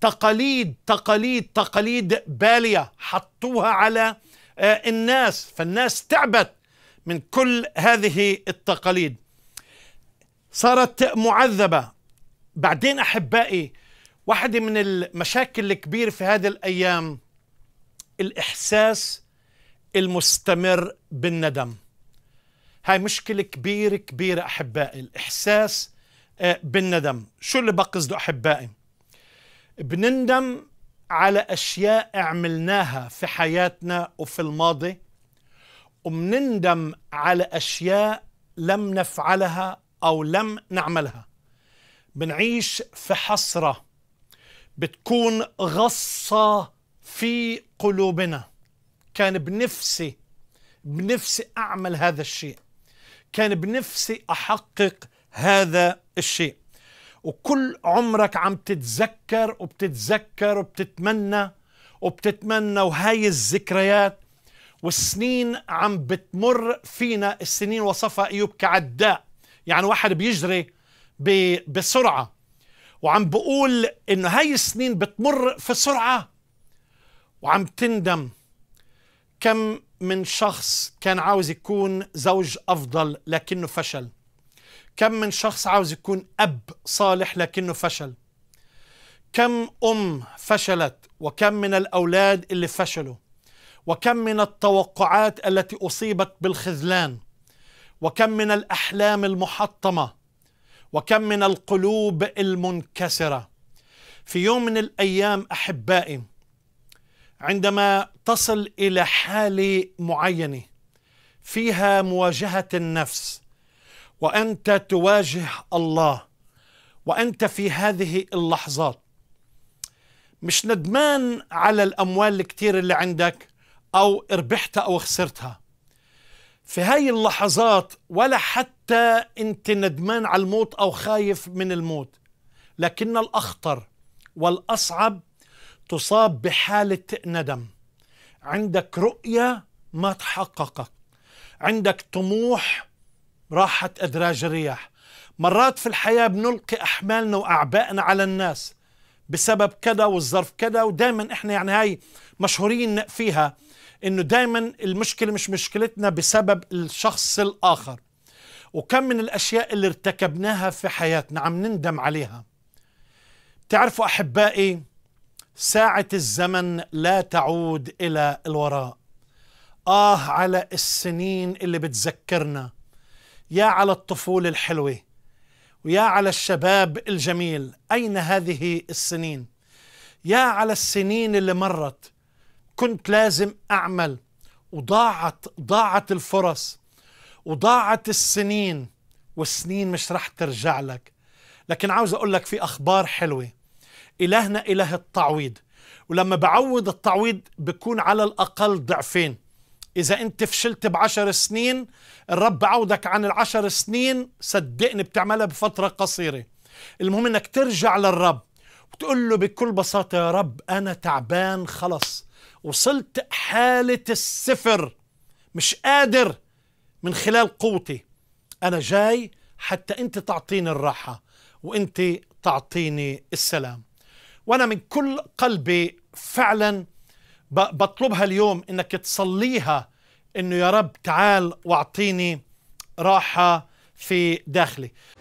تقاليد تقاليد تقاليد باليه حطوها على آه، الناس فالناس تعبت من كل هذه التقاليد صارت معذبه بعدين احبائي واحده من المشاكل الكبيره في هذه الايام الاحساس المستمر بالندم هاي مشكله كبيره كبيره احبائي الاحساس آه، بالندم شو اللي بقصده احبائي بنندم على أشياء عملناها في حياتنا وفي الماضي وبنندم على أشياء لم نفعلها أو لم نعملها بنعيش في حسرة بتكون غصة في قلوبنا كان بنفسي بنفسي أعمل هذا الشيء كان بنفسي أحقق هذا الشيء وكل عمرك عم تتذكر وبتتذكر وبتتمنى وبتتمنى وهاي الذكريات والسنين عم بتمر فينا السنين وصفها ايوب كعداء يعني واحد بيجري بسرعه وعم بقول انه هاي السنين بتمر في سرعه وعم تندم كم من شخص كان عاوز يكون زوج افضل لكنه فشل كم من شخص عاوز يكون أب صالح لكنه فشل كم أم فشلت وكم من الأولاد اللي فشلوا وكم من التوقعات التي أصيبت بالخذلان وكم من الأحلام المحطمة وكم من القلوب المنكسرة في يوم من الأيام أحبائي عندما تصل إلى حالة معينة فيها مواجهة النفس وانت تواجه الله وانت في هذه اللحظات مش ندمان على الاموال الكتير اللي عندك او ربحتها او خسرتها في هاي اللحظات ولا حتى انت ندمان على الموت او خايف من الموت لكن الاخطر والاصعب تصاب بحاله ندم عندك رؤيه ما تحققت عندك طموح راحت أدراج الرياح مرات في الحياة بنلقي أحمالنا وأعبائنا على الناس بسبب كذا والظرف كذا ودائما إحنا يعني هاي مشهورين فيها إنه دائما المشكلة مش مشكلتنا بسبب الشخص الآخر وكم من الأشياء اللي ارتكبناها في حياتنا عم نندم عليها تعرفوا أحبائي ساعة الزمن لا تعود إلى الوراء آه على السنين اللي بتذكرنا يا على الطفولة الحلوة ويا على الشباب الجميل أين هذه السنين يا على السنين اللي مرت كنت لازم أعمل وضاعت ضاعت الفرص وضاعت السنين والسنين مش رح ترجع لك لكن عاوز أقول لك في أخبار حلوة إلهنا إله التعويض ولما بعوض التعويض بكون على الأقل ضعفين إذا أنت فشلت بعشر سنين الرب عودك عن العشر سنين صدقني بتعملها بفترة قصيرة المهم أنك ترجع للرب وتقول له بكل بساطة يا رب أنا تعبان خلص وصلت حالة السفر مش قادر من خلال قوتي أنا جاي حتى أنت تعطيني الراحة وأنت تعطيني السلام وأنا من كل قلبي فعلاً بطلبها اليوم انك تصليها انه يا رب تعال واعطيني راحه في داخلي